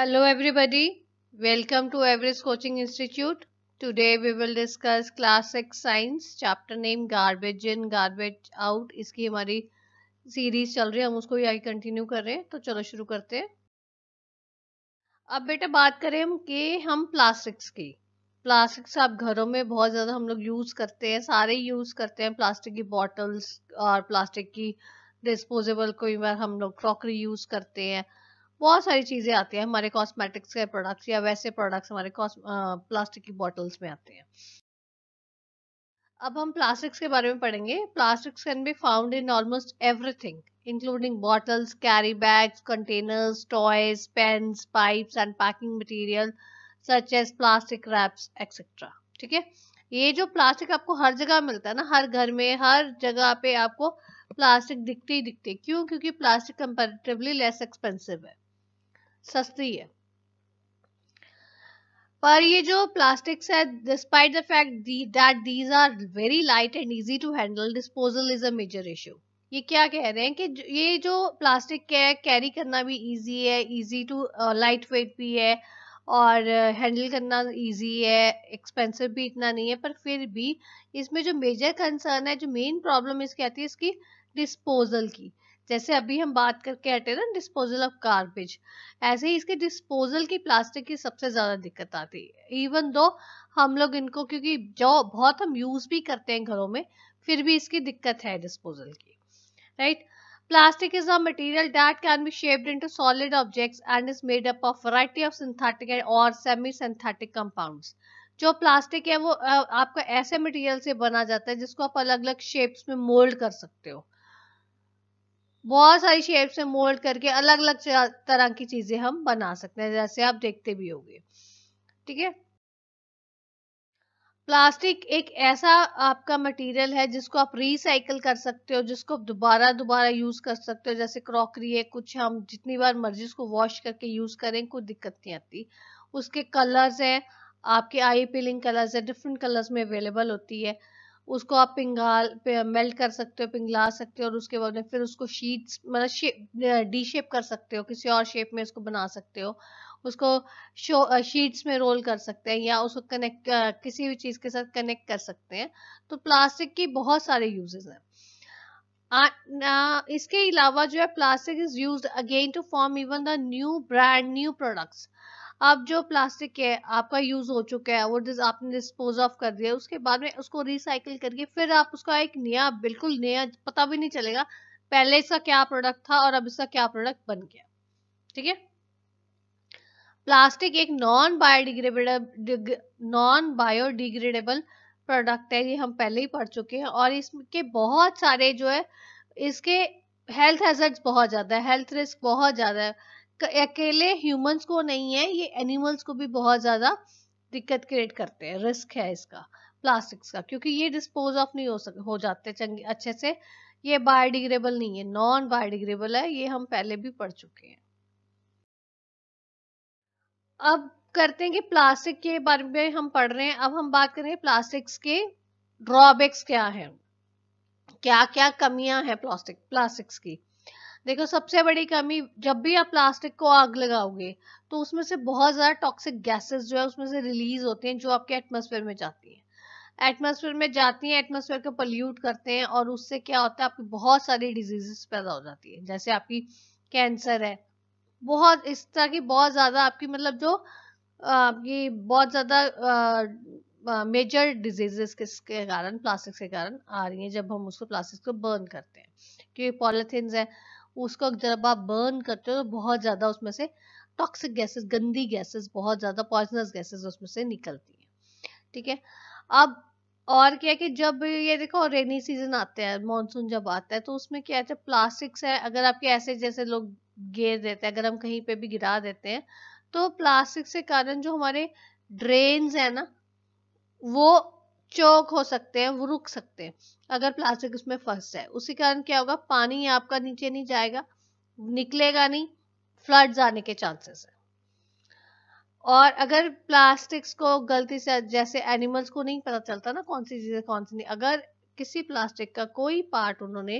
Hello everybody, welcome to Everest Coaching Institute. Today we will discuss class 6 science, chapter name garbage in, garbage out. इसकी हमारी series चल रही है हम उसको ही कंटिन्यू कर रहे हैं तो चलो शुरू करते हैं अब बेटा बात करें हम के हम प्लास्टिक्स की प्लास्टिक्स आप घरों में बहुत ज़्यादा हम लोग यूज़ करते हैं सारे यूज़ करते हैं प्लास्टिक की बॉटल्स और प्लास्टिक की डिस्पोजेबल कोई बार हम लोग क्रॉकरी यूज़ करते हैं बहुत सारी चीज़ें आती है हमारे कॉस्मेटिक्स के प्रोडक्ट्स या वैसे प्रोडक्ट्स हमारे प्लास्टिक की बॉटल्स में आते हैं अब हम प्लास्टिक्स के बारे में पढ़ेंगे plastics can be found in almost everything including bottles carry bags, containers toys pens, pipes and packing material such as plastic wraps etcetera ठीक है ये जो प्लास्टिक आपको हर जगह मिलता है ना हर घर में हर जगह पे आपको प्लास्टिक दिखते ही दिखते क्यों क्योंकि प्लास्टिक कंपेरेटिवली लेस एक्सपेंसिव है सस्ती है पर ये जो प्लास्टिक्स है despite the fact that these are very light and easy to handle disposal is a major issue ये क्या कह रहे हैं कि ये जो प्लास्टिक है कैरी करना भी इजी है इजी टू लाइट वेट भी है और हैंडल uh, करना इजी है एक्सपेंसिव भी इतना नहीं है पर फिर भी इसमें जो मेजर कंसर्न है जो मेन प्रॉब्लम इसकी आती है इसकी डिस्पोजल की जैसे अभी हम बात करके हटे ना डिस्पोजल ऑफ गार्बेज ऐसे ही इसके डिस्पोजल की प्लास्टिक की सबसे ज़्यादा दिक्कत आती है इवन दो हम लोग इनको क्योंकि जो बहुत हम यूज़ भी करते हैं घरों में फिर भी इसकी दिक्कत है डिस्पोजल की right plastic is a material that can be shaped into solid objects and is made up of of of synthetic synthetic or semi-synthetic compounds. जो प्लास्टिक है वो आपका ऐसे मटेरियल से बना जाता है जिसको आप अलग अलग शेप्स में मोल्ड कर सकते हो बहुत सारी शेप से मोल्ड करके अलग अलग तरह की चीजें हम बना सकते हैं जैसे आप देखते भी होंगे ठीक है प्लास्टिक एक ऐसा आपका मटेरियल है जिसको आप रिसाइकल कर सकते हो जिसको दोबारा दोबारा यूज कर सकते हो जैसे क्रॉकरी है कुछ हम जितनी बार मर्जी उसको वॉश करके यूज करें कोई दिक्कत नहीं आती उसके कलर्स हैं आपके आई पीलिंग कलर्स है डिफरेंट कलर्स में अवेलेबल होती है उसको आप पिंगाल मेल्ट कर सकते हो पिघला सकते हो और उसके बाद फिर उसको शीट्स मतलब डी शेप कर सकते हो किसी और शेप में उसको बना सकते हो उसको शो शीट्स में रोल कर सकते हैं या उसको कनेक्ट किसी भी चीज़ के साथ कनेक्ट कर सकते हैं तो प्लास्टिक की बहुत सारे यूजेस हैं इसके अलावा जो है plastic is use again to form even the new brand new products आप जो प्लास्टिक है आपका यूज हो चुका है वो डिस, आपने डिस्पोज ऑफ कर दिया उसके बाद में उसको रिसाइकिल करके फिर आप उसका एक नया बिल्कुल नया पता भी नहीं चलेगा पहले इसका क्या प्रोडक्ट था और अब इसका क्या प्रोडक्ट बन गया ठीक है प्लास्टिक एक non biodegradable non biodegradable product है ये हम पहले ही पढ़ चुके हैं और इसके बहुत सारे जो है इसके हेल्थ हैजर्ड्स बहुत ज़्यादा है हेल्थ रिस्क बहुत ज़्यादा है अकेले ह्यूमंस को नहीं है ये एनिमल्स को भी बहुत ज़्यादा दिक्कत क्रिएट करते हैं रिस्क है इसका प्लास्टिक्स का क्योंकि ये डिस्पोज ऑफ नहीं हो सक हो जाते चंगे अच्छे से ये बायोडिग्रेबल नहीं है नॉन बायोडिग्रेबल है ये हम पहले भी पढ़ चुके हैं अब करते हैं कि प्लास्टिक के बारे में हम पढ़ रहे हैं अब हम बात करें प्लास्टिक्स के ड्रॉबैक्स क्या हैं क्या क्या कमियां हैं प्लास्टिक प्लास्टिक्स की देखो सबसे बड़ी कमी जब भी आप प्लास्टिक को आग लगाओगे तो उसमें से बहुत ज़्यादा टॉक्सिक गैसेस जो है उसमें से रिलीज होते हैं जो आपके एटमोसफेयर में जाती हैं एटमोसफेयर में जाती हैं एटमोसफेयर को पोल्यूट करते हैं और उससे क्या होता है आपकी बहुत सारी डिजीजेस पैदा हो जाती है जैसे आपकी कैंसर है बहुत इस तरह की बहुत ज़्यादा आपकी मतलब जो आपकी बहुत ज़्यादा मेजर डिजीजेस किसके कारण प्लास्टिक के कारण आ रही है जब हम उसको प्लास्टिक को बर्न करते हैं क्योंकि पॉलिथिन है उसको जब आप बर्न करते हो तो बहुत ज़्यादा उसमें से टॉक्सिक गैसेस गंदी गैसेस बहुत ज़्यादा पॉइजनस गैसेस उसमें से निकलती हैं ठीक है अब और क्या कि जब ये देखो रेनी सीजन आते हैं मानसून जब आता है तो उसमें क्या है प्लास्टिक्स है अगर आपके ऐसे जैसे लोग गिर देते हैं अगर हम कहीं पे भी गिरा देते हैं तो प्लास्टिक से कारण जो हमारे ड्रेन्स है ना वो चौक हो सकते हैं वो रुक सकते हैं अगर प्लास्टिक उसमें फंस जाए उसी कारण क्या होगा पानी आपका नीचे नहीं जाएगा निकलेगा नहीं फ्लड जाने के चांसेस है और अगर प्लास्टिक्स को गलती से जैसे एनिमल्स को नहीं पता चलता ना कौन सी चीज़ें कौन सी नहीं अगर किसी प्लास्टिक का कोई पार्ट उन्होंने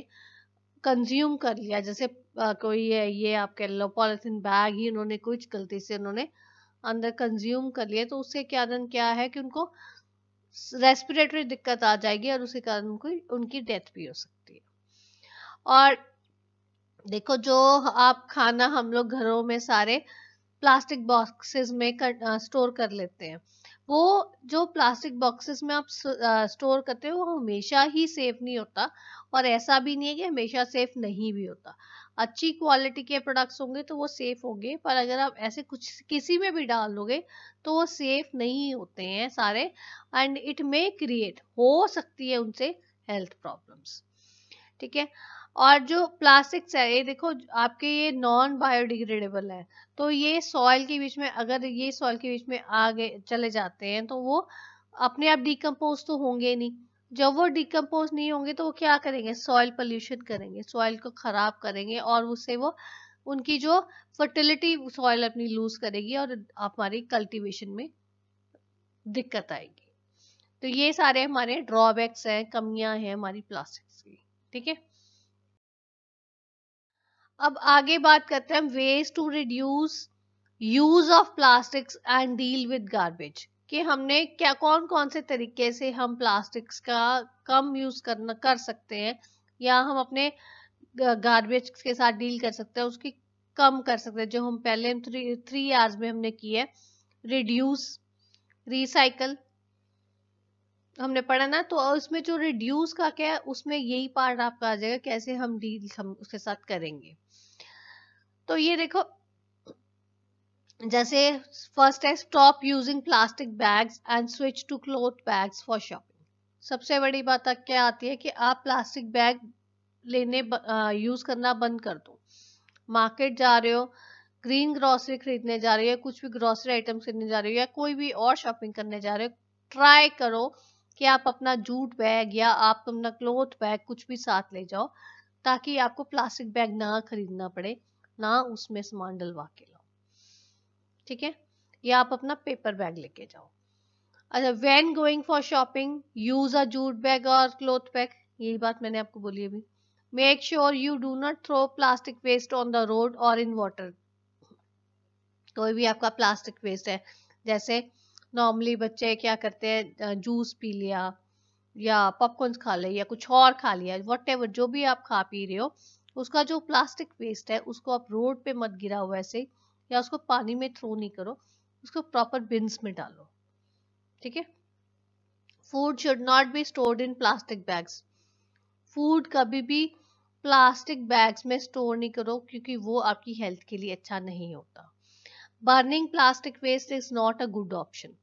कंज्यूम कर लिया जैसे कोई ये, आप कह लो पॉलिथिन बैग ही उन्होंने कुछ गलती से उन्होंने अंदर कंज्यूम कर लिया तो उसके कारण क्या है कि उनको रेस्पिरेटरी दिक्कत आ जाएगी और उसके कारण उनको उनकी डेथ भी हो सकती है और देखो जो आप खाना हम लोग घरों में सारे प्लास्टिक बॉक्सेस में कर, आ, स्टोर कर लेते हैं वो जो प्लास्टिक बॉक्सेस में आप आ, स्टोर करते हो वो हमेशा ही सेफ नहीं होता और ऐसा भी नहीं है कि हमेशा सेफ नहीं भी होता अच्छी क्वालिटी के प्रोडक्ट्स होंगे तो वो सेफ होंगे पर अगर आप ऐसे कुछ किसी में भी डाल लोगे तो वो सेफ नहीं होते हैं सारे एंड इट मे क्रिएट हो सकती है उनसे हेल्थ प्रॉब्लम्स ठीक है और जो प्लास्टिक्स है ये देखो आपके ये नॉन बायोडिग्रेडेबल है तो ये सॉइल के बीच में अगर ये सॉइल के बीच में आगे चले जाते हैं तो वो अपने आप डिकम्पोज तो होंगे नहीं जब वो डिकम्पोज नहीं होंगे तो वो क्या करेंगे सॉइल पोल्यूशन करेंगे सॉइल को ख़राब करेंगे और उससे वो उनकी जो फर्टिलिटी सॉइल अपनी लूज करेगी और हमारी कल्टीवेशन में दिक्कत आएगी तो ये सारे हमारे ड्रॉबैक्स हैं कमियां हैं हमारी प्लास्टिक्स की ठीक है अब आगे बात करते हैं ways to reduce use of plastics and deal with garbage कि हमने क्या कौन कौन से तरीके से हम प्लास्टिक्स का कम यूज़ करना कर सकते हैं या हम अपने गार्बेज के साथ डील कर सकते हैं उसकी कम कर सकते हैं जो हम पहले थ्री आवर्स में हमने की है रिड्यूस रिसाइकल हमने पढ़ा ना तो उसमें जो रिड्यूस का क्या है उसमें यही पार्ट आपका आ जाएगा कैसे हम डील हम उसके साथ करेंगे तो ये देखो जैसे फर्स्ट है stop using plastic bags and switch to cloth bags for shopping सबसे बड़ी बात क्या आती है कि आप प्लास्टिक बैग लेने यूज करना बंद कर दो मार्केट जा रहे हो ग्रीन ग्रॉसरी खरीदने जा रहे हो कुछ भी ग्रॉसरी आइटम्स खरीदने जा रहे हो या कोई भी और शॉपिंग करने जा रहे हो ट्राई करो कि आप अपना जूट बैग या आप अपना क्लोथ बैग कुछ भी साथ ले जाओ ताकि आपको प्लास्टिक बैग ना खरीदना पड़े ना उसमें सामान डलवा के ठीक है या आप अपना पेपर बैग लेके जाओ अच्छा when going for shopping use a jute bag और क्लोथ बैग यही बात मैंने आपको बोली अभी make sure you do not throw plastic waste on the road और इन वाटर कोई भी आपका प्लास्टिक वेस्ट है जैसे नॉर्मली बच्चे क्या करते हैं जूस पी लिया या पॉपकॉर्न खा ले या कुछ और खा लिया वट एवर जो भी आप खा पी रहे हो उसका जो प्लास्टिक वेस्ट है उसको आप रोड पे मत गिरा हो वैसे या उसको पानी में थ्रो नहीं करो उसको प्रॉपर बिन्स में डालो ठीक है food should not be stored in plastic bags food कभी भी प्लास्टिक बैग्स में स्टोर नहीं करो क्योंकि वो आपकी हेल्थ के लिए अच्छा नहीं होता burning plastic waste is not a good option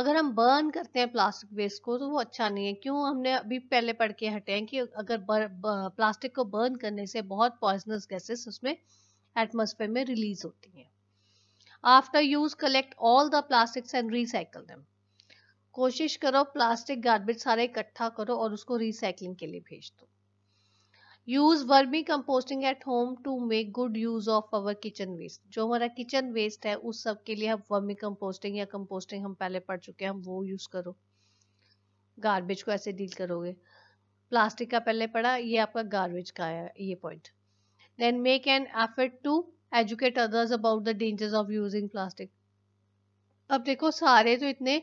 अगर हम बर्न करते हैं प्लास्टिक वेस्ट को तो वो अच्छा नहीं है क्यों हमने अभी पहले पढ़ के हटे हैं कि अगर बर, ब, प्लास्टिक को बर्न करने से बहुत पॉइजनस गैसेस उसमें एटमोसफेयर में रिलीज होती हैं after use collect all the plastics and recycle them कोशिश करो प्लास्टिक गार्बेज सारे इकट्ठा करो और उसको रिसाइकलिंग के लिए भेज दो use vermicomposting at home to make good use of our kitchen waste जो हमारा किचन वेस्ट है उस सब के लिए हम वर्मी कंपोस्टिंग या कंपोस्टिंग हम पहले पढ़ चुके हैं हम वो यूज करो गार्बेज को ऐसे डील करोगे प्लास्टिक का पहले पढ़ा ये आपका गार्बेज का है ये point then make an effort to educate others about the dangers of using plastic अब देखो सारे तो इतने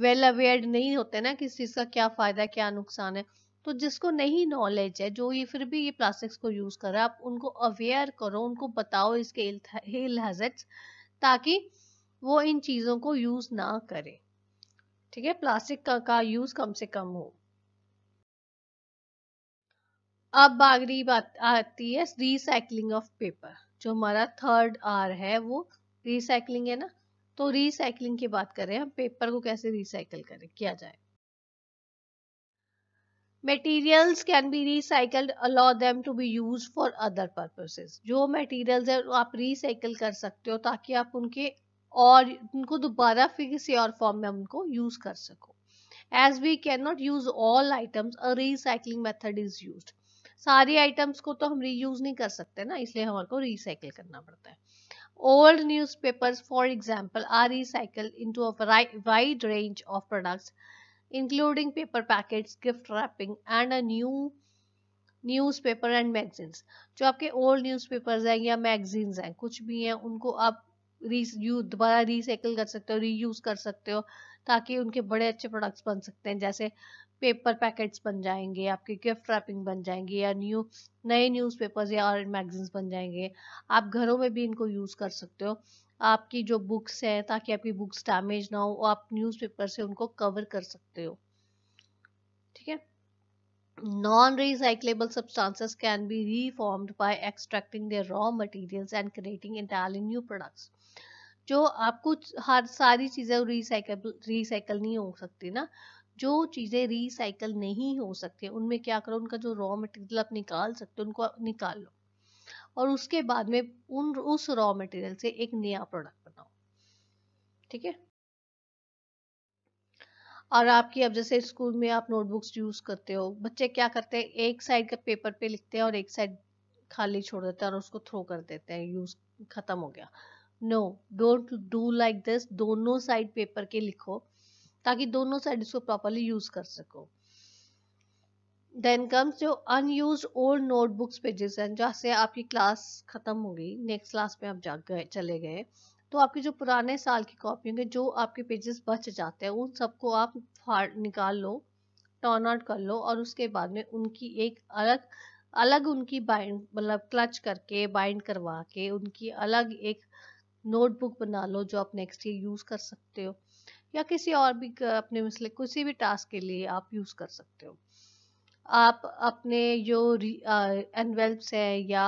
वेल well अवेयर नहीं होते ना किस चीज़ का क्या फ़ायदा है क्या नुकसान है तो जिसको नहीं नॉलेज है जो ये फिर भी ये प्लास्टिक्स को यूज़ कर रहा है आप उनको अवेयर करो उनको बताओ इसके हिल ताकि वो इन चीज़ों को यूज़ ना करें ठीक है प्लास्टिक का, का यूज़ कम से कम हो अब बागरी बात आती है रिसाइकलिंग ऑफ पेपर जो हमारा थर्ड आर है वो रिसाइकलिंग है ना तो रिसाइकलिंग की बात कर रहे हैं हम पेपर को कैसे रिसाइकल करें किया जाए materials can be recycled allow them to be use for other purposes जो materials है आप रिसाइकल कर सकते हो ताकि आप उनके और उनको दोबारा फिर किसी और फॉर्म में उनको यूज कर सको as we can not use all items a recycling method is use सारी आइटम्स को तो हम रीयूज नहीं कर सकते ना इसलिए हमारे को रिसाइकिल करना पड़ता है old news newspapers for example are recycle into wide range of products paper paper gift wrapping and a new newspaper and magazines जो आपके ओल्ड न्यूज़ न्यूज़पेपर्स हैं या मैगजीन्स हैं कुछ भी हैं उनको आप री दोबारा रिसाइकल कर सकते हो रीयूज़ कर सकते हो ताकि उनके बड़े अच्छे प्रोडक्ट्स बन सकते हैं जैसे पेपर पैकेट्स बन जाएंगे आपके गिफ्ट रैपिंग बन जाएंगे या न्यू नए न्यूज़पेपर्स या और मैगजीन्स बन जाएंगे आप घरों में भी इनको यूज़ कर सकते हो आपकी जो बुक्स हैं ताकि आपकी बुक्स डैमेज ना हो आप न्यूज़पेपर से उनको कवर कर सकते हो ठीक है non recyclable substances can be reformed by extracting their raw materials and creating entirely new products जो आपको हर सारी चीज़ें रिसाइकल रिसाइकल नहीं हो सकती ना जो चीज़ें रिसाइकल नहीं हो सकती उनमें क्या करो उनका जो रॉ मटेरियल आप निकाल सकते हो उनको निकाल लो और उसके बाद में उन उस रॉ मटेरियल से एक नया प्रोडक्ट बनाओ ठीक है और आपकी अब जैसे स्कूल में आप नोटबुक्स यूज करते हो बच्चे क्या करते हैं एक साइड का पेपर पे लिखते हैं और एक साइड खाली छोड़ देते हैं और उसको थ्रो कर देते हैं यूज खत्म हो गया no don't do like this दोनों साइड पेपर के लिखो ताकि दोनों साइड इसको प्रॉपरली यूज कर सको देन कम्स जो अनयूज ओल्ड नोटबुक्स पेजेस हैं जहाँ से आपकी क्लास ख़त्म हो गई नेक्स्ट क्लास में आप जा गए चले गए तो आपके जो पुराने साल की कॉपियों के जो आपके पेजेस बच जाते हैं उन सबको आप फाड़ निकाल लो टर्न आउट कर लो और उसके बाद में उनकी एक अलग अलग उनकी बाइंड मतलब क्लच करके बाइंड करवा के उनकी अलग एक नोटबुक बना लो जो आप नेक्स्ट ईयर यूज़ कर सकते हो या किसी और भी अपने मिसले किसी भी टास्क के लिए आप यूज़ कर सकते हो आप अपने जो एनवेल्प्स हैं या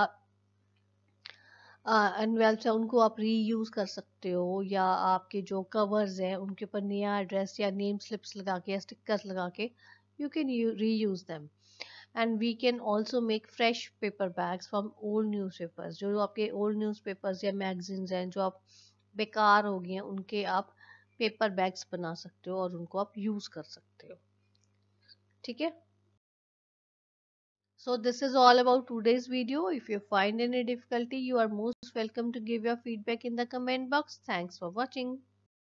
एनवेल्प्स हैं उनको आप री यूज़ कर सकते हो या आपके जो कवर्स हैं उनके ऊपर नया एड्रेस या नेम स्लिप्स लगा के या स्टिकर्स लगा के you can reuse them and we can also make fresh paper bags from old newspapers जो आपके ओल्ड न्यूज़ पेपर्स या मैगजीन्स हैं जो आप बेकार हो गए हैं उनके आप पेपर बैग्स बना सकते हो और उनको आप यूज कर सकते हो ठीक है so this is all about today's video if you find any difficulty you are most welcome to give your feedback in the comment box thanks for watching